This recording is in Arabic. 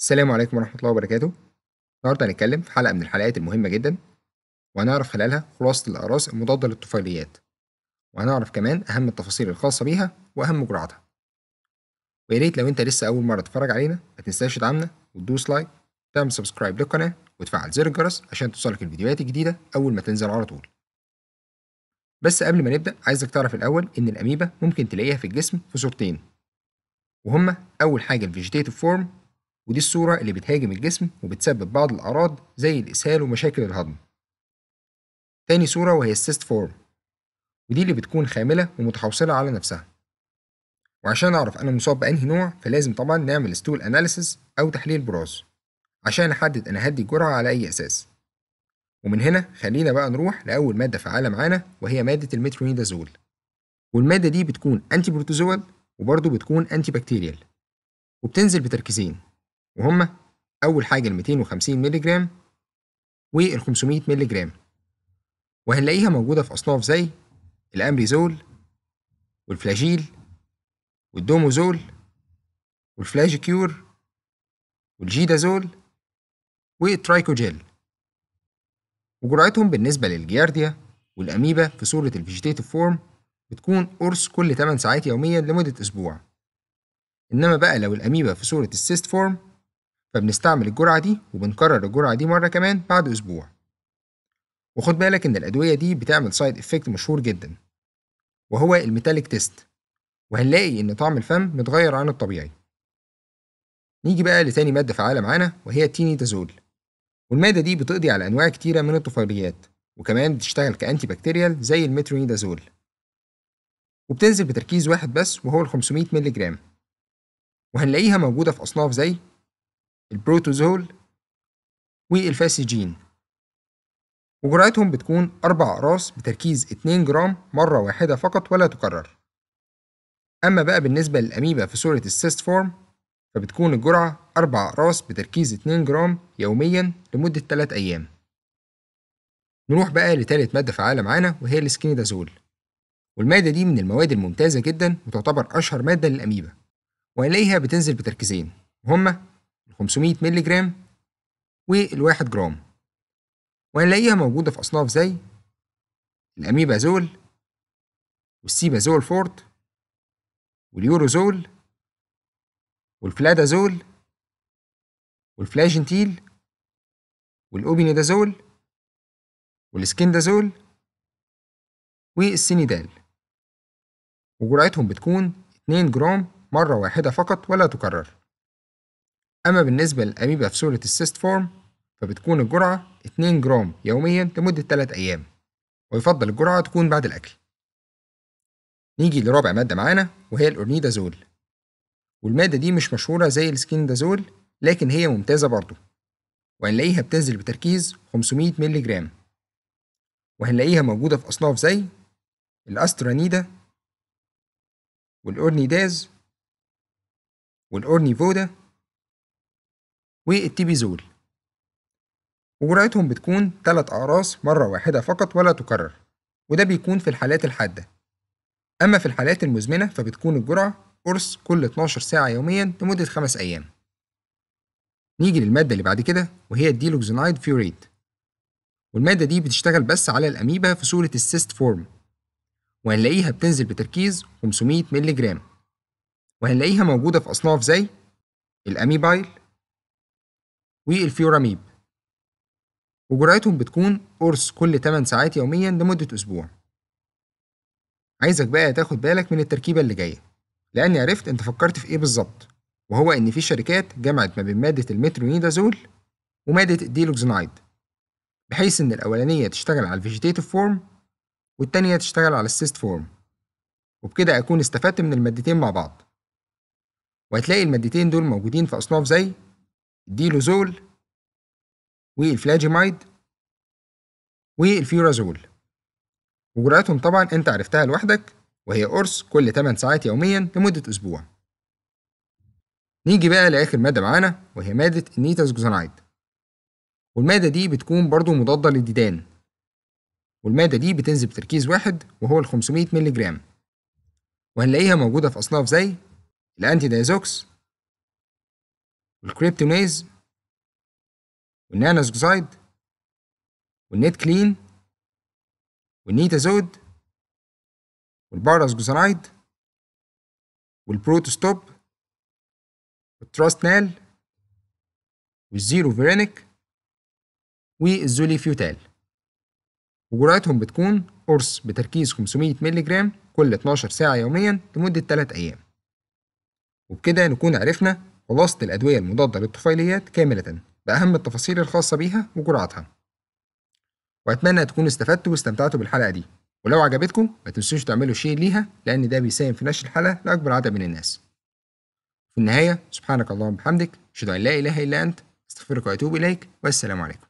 السلام عليكم ورحمة الله وبركاته النهاردة هنتكلم في حلقة من الحلقات المهمة جدا وهنعرف خلالها خلاصة الأعراس المضادة للطفيليات وهنعرف كمان أهم التفاصيل الخاصة بيها وأهم جرعاتها ويا ريت لو أنت لسه أول مرة تتفرج علينا ما تنساش تدعمنا وتدوس لايك وتعمل سبسكرايب للقناة وتفعل زر الجرس عشان توصلك الفيديوهات الجديدة أول ما تنزل على طول بس قبل ما نبدأ عايزك تعرف الأول إن الأميبا ممكن تلاقيها في الجسم في صورتين وهما أول حاجة الفيجيتيتيف فورم ودي الصورة اللي بتهاجم الجسم وبتسبب بعض الأعراض زي الإسهال ومشاكل الهضم. تاني صورة وهي السيست فورم ودي اللي بتكون خاملة ومتحوصلة على نفسها. وعشان أعرف أنا مصاب بأنهي نوع فلازم طبعا نعمل ستول أناليسيس أو تحليل براز عشان أحدد أنا هدي الجرعة على أي أساس. ومن هنا خلينا بقى نروح لأول مادة فعالة معانا وهي مادة المترونيدازول والمادة دي بتكون أنتي بروتوزوال وبرضه بتكون أنتي بكتيريال وبتنزل بتركيزين وهم أول حاجة ال 250 مللي جرام وال 500 مللي جرام وهنلاقيها موجودة في أصناف زي الأمريزول والفلاجيل والدوموزول والفلاجيكيور والجيدازول والترايكوجيل وجرعتهم بالنسبة للجيارديا والأميبا في صورة الفيجيتيف فورم بتكون قرص كل 8 ساعات يوميا لمدة أسبوع إنما بقى لو الأميبا في صورة السيست فورم فبنستعمل الجرعة دي وبنكرر الجرعة دي مرة كمان بعد أسبوع وخد بالك إن الأدوية دي بتعمل سايد إفكت مشهور جدا وهو الميتاليك تيست وهنلاقي إن طعم الفم متغير عن الطبيعي نيجي بقى لتاني مادة فعالة معانا وهي التينيتازول والمادة دي بتقضي على أنواع كتيرة من الطفيليات وكمان بتشتغل كأنتي بكتيريال زي المترونيدازول وبتنزل بتركيز واحد بس وهو ال 500 مللي جرام وهنلاقيها موجودة في أصناف زي البروتوزول والفاسيجين وجرعتهم بتكون أربع أقراص بتركيز 2 جرام مرة واحدة فقط ولا تكرر أما بقى بالنسبة للأميبا في صورة السيست فورم فبتكون الجرعة أربع أقراص بتركيز 2 جرام يوميا لمدة 3 أيام نروح بقى لتالت مادة فعالة معانا وهي الاسكينيدازول والمادة دي من المواد الممتازة جدا وتعتبر أشهر مادة للأميبا وإليها بتنزل بتركيزين وهما 500 مللي جرام والواحد جرام وهنلاقيها موجودة في أصناف زي الأميبازول والسيبازول فورت واليوروزول والفلادازول والفلاجنتيل والأوبينيدازول والسكندازول والسينيدال وجرعتهم بتكون 2 جرام مرة واحدة فقط ولا تكرر أما بالنسبة للأميبا في صورة السيست فورم فبتكون الجرعة 2 جرام يوميا لمدة 3 أيام ويفضل الجرعة تكون بعد الأكل نيجي لرابع مادة معانا وهي الأورنيدازول والمادة دي مش مشهورة زي السكيندازول لكن هي ممتازة برضه وهنلاقيها بتنزل بتركيز 500 مللي جرام وهنلاقيها موجودة في أصناف زي الأسترانيدا والأورنيداز والأورنيفودا والتيبيزول وجرعتهم بتكون 3 أعراس مرة واحدة فقط ولا تكرر وده بيكون في الحالات الحادة أما في الحالات المزمنة فبتكون الجرعة قرص كل 12 ساعة يوميا لمدة 5 أيام نيجي للمادة اللي بعد كده وهي الديلوكزينايد فيوريت والمادة دي بتشتغل بس على الأميبا في صورة السيست فورم وهنلاقيها بتنزل بتركيز 500 مللي جرام وهنلاقيها موجودة في أصناف زي الأميبايل والفيوراميب وجرعتهم بتكون قرص كل 8 ساعات يوميا لمدة أسبوع عايزك بقى تاخد بالك من التركيبة اللي جاية لأني عرفت أنت فكرت في إيه بالظبط وهو إن في شركات جمعت ما بين مادة المترونيدازول ومادة الديلوكزنايد بحيث إن الأولانية تشتغل على الفيجيتيتف فورم والتانية تشتغل على السيست فورم وبكده أكون استفدت من المادتين مع بعض وهتلاقي المادتين دول موجودين في أصناف زي الديلوزول والفلاجيمايد والفيورازول وجرعتهم طبعا انت عرفتها لوحدك وهي قرص كل 8 ساعات يوميا لمدة أسبوع نيجي بقى لآخر مادة معانا وهي مادة النيتازوكسانايد والمادة دي بتكون برضو مضادة للديدان والمادة دي بتنزل بتركيز واحد وهو ال 500 مللي جرام وهنلاقيها موجودة في أصناف زي الأنتي دايزوكس والكريبتونيز والنانوسكزايد والنيت كلين والنيتازود والباراسجوزرايد والبروتوستوب والتراستنال والزيرو فيرينيك والزولي فيوتال وجرعتهم بتكون قرص بتركيز 500 مللي جرام كل 12 ساعة يوميا لمدة 3 أيام وبكده نكون عرفنا خلاصة الأدوية المضادة للطفيليات كاملة بأهم التفاصيل الخاصة بيها وجرعتها وأتمنى تكونوا استفدتوا واستمتعتوا بالحلقة دي ولو عجبتكم ما تنسوش تعملوا شير ليها لأن ده بيساهم في نشر الحلقة لأكبر عدد من الناس في النهاية سبحانك اللهم وبحمدك أشهد أن لا إله إلا أنت أستغفرك وأتوب إليك والسلام عليكم